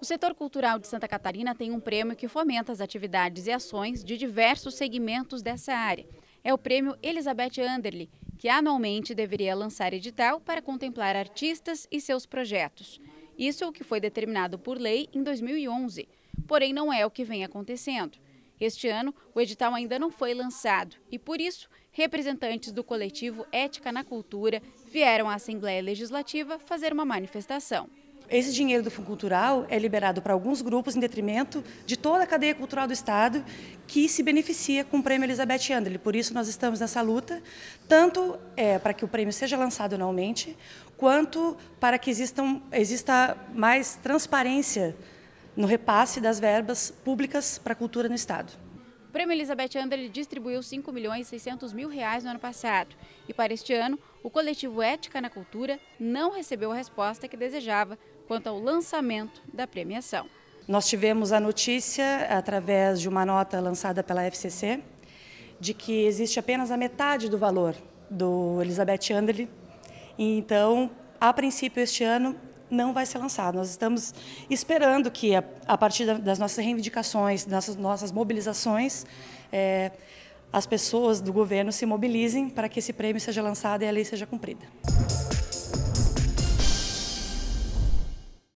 O setor cultural de Santa Catarina tem um prêmio que fomenta as atividades e ações de diversos segmentos dessa área. É o prêmio Elizabeth Anderle, que anualmente deveria lançar edital para contemplar artistas e seus projetos. Isso é o que foi determinado por lei em 2011, porém não é o que vem acontecendo. Este ano, o edital ainda não foi lançado e, por isso, representantes do coletivo Ética na Cultura vieram à Assembleia Legislativa fazer uma manifestação. Esse dinheiro do Fundo Cultural é liberado para alguns grupos em detrimento de toda a cadeia cultural do Estado que se beneficia com o prêmio Elizabeth Andrelli. Por isso nós estamos nessa luta, tanto é, para que o prêmio seja lançado anualmente, quanto para que existam, exista mais transparência no repasse das verbas públicas para a cultura no Estado. O Prêmio Elizabeth Amber distribuiu 5 milhões e 600 mil reais no ano passado. E para este ano, o coletivo Ética na Cultura não recebeu a resposta que desejava quanto ao lançamento da premiação. Nós tivemos a notícia, através de uma nota lançada pela FCC, de que existe apenas a metade do valor do Elizabeth Anderle. Então, a princípio, este ano, não vai ser lançado. Nós estamos esperando que, a, a partir das nossas reivindicações, das nossas mobilizações, é, as pessoas do governo se mobilizem para que esse prêmio seja lançado e a lei seja cumprida.